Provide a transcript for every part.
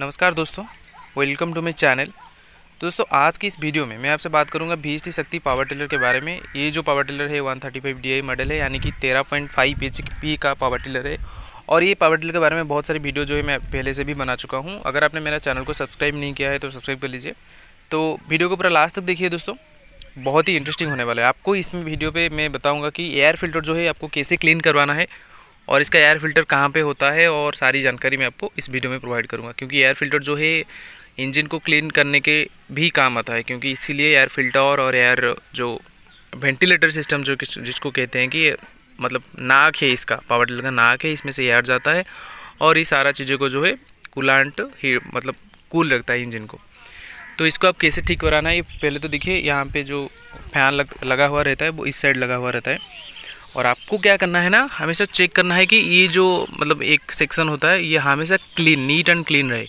नमस्कार दोस्तों welcome to my channel दोस्तों आज की इस वीडियो में मैं आपसे बात करूंगा बी शक्ति पावर टिलर के बारे में ये जो पावर टिलर है वन थर्टी फाइव मॉडल है यानी कि 13.5 पॉइंट पी का पावर टिलर है और ये पावर टिलर के बारे में बहुत सारी वीडियो जो है मैं पहले से भी बना चुका हूँ अगर आपने मेरा चैनल को सब्सक्राइब नहीं किया है तो सब्सक्राइब कर लीजिए तो वीडियो को पूरा लास्ट तक देखिए दोस्तों बहुत ही इंटरेस्टिंग होने वाला है आपको इसमें वीडियो पे मैं बताऊंगा कि एयर फिल्टर जो है आपको कैसे क्लीन करवाना है और इसका एयर फिल्टर कहाँ पे होता है और सारी जानकारी मैं आपको इस वीडियो में प्रोवाइड करूँगा क्योंकि एयर फिल्टर जो है इंजन को क्लीन करने के भी काम आता है क्योंकि इसीलिए एयर फिल्टर और एयर जो वेंटिलेटर सिस्टम जो जिसको कहते हैं कि मतलब नाक है इसका पावर टिलर का नाक है इसमें से एयर जाता है और ये सारा चीज़ों को जो है कूलांट ही मतलब कूल रखता है इंजन को तो इसको आप कैसे ठीक कराना है ये पहले तो देखिए यहाँ पे जो फैन लग लगा हुआ रहता है वो इस साइड लगा हुआ रहता है और आपको क्या करना है ना हमेशा चेक करना है कि ये जो मतलब एक सेक्शन होता है ये हमेशा क्लीन नीट एंड क्लीन रहे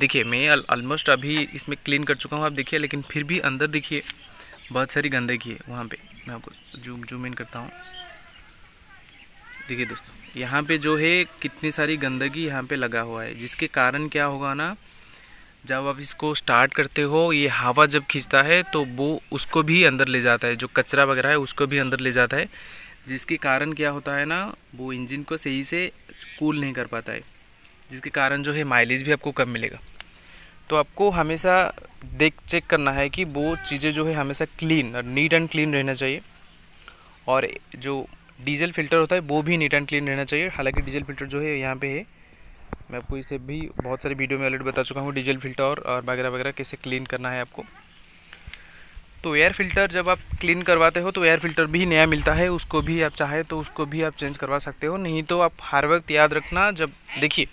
देखिए मैं ऑलमोस्ट अभी इसमें क्लीन कर चुका हूँ आप देखिए लेकिन फिर भी अंदर देखिए बहुत सारी गंदगी है वहाँ पे मैं आपको जूम जूम इन करता हूँ देखिए दोस्तों यहाँ पे जो है कितनी सारी गंदगी यहाँ पे लगा हुआ है जिसके कारण क्या होगा ना जब आप इसको स्टार्ट करते हो ये हवा जब खींचता है तो वो उसको भी अंदर ले जाता है जो कचरा वगैरह है उसको भी अंदर ले जाता है जिसके कारण क्या होता है ना वो इंजन को सही से कूल नहीं कर पाता है जिसके कारण जो है माइलेज भी आपको कम मिलेगा तो आपको हमेशा देख चेक करना है कि वो चीज़ें जो है हमेशा क्लीन और नीट एंड क्लीन रहना चाहिए और जो डीजल फिल्टर होता है वो भी नीट एंड क्लीन रहना चाहिए हालांकि डीजल फिल्टर जो है यहाँ पे है मैं आपको इसे भी बहुत सारे वीडियो में ऑलरेडी बता चुका हूँ डीजल फिल्टर और वगैरह वगैरह कैसे क्लीन करना है आपको तो एयर फिल्टर जब आप क्लीन करवाते हो तो एयर फिल्टर भी नया मिलता है उसको भी आप चाहे तो उसको भी आप चेंज करवा सकते हो नहीं तो आप हर वक्त याद रखना जब देखिए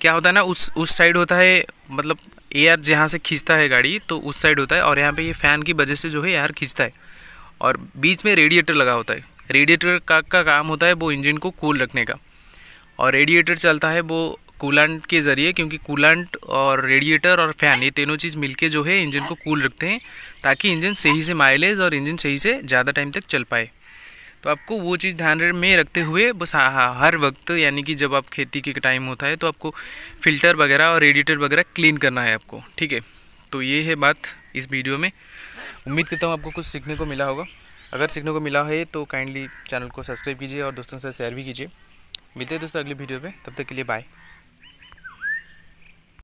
क्या होता है ना उस उस साइड होता है मतलब एयर जहाँ से खींचता है गाड़ी तो उस साइड होता है और यहाँ पे ये फ़ैन की वजह से जो है एयर खींचता है और बीच में रेडिएटर लगा होता है रेडिएटर का, का काम होता है वो इंजन को कूल रखने का और रेडिएटर चलता है वो कूलेंट के ज़रिए क्योंकि कूलेंट और रेडिएटर और फैन ये तीनों चीज़ मिलके जो है इंजन को कूल रखते हैं ताकि इंजन सही से माइलेज और इंजन सही से ज़्यादा टाइम तक चल पाए तो आपको वो चीज़ ध्यान में रखते हुए बस हर वक्त यानी कि जब आप खेती के टाइम होता है तो आपको फ़िल्टर वगैरह और रेडिएटर वगैरह क्लीन करना है आपको ठीक है तो ये है बात इस वीडियो में उम्मीद करता हूँ आपको कुछ सीखने को मिला होगा अगर सीखने को मिला है तो काइंडली चैनल को सब्सक्राइब कीजिए और दोस्तों से शेयर भी कीजिए मिलते हैं दोस्तों अगले वीडियो पे तब तक के लिए बाय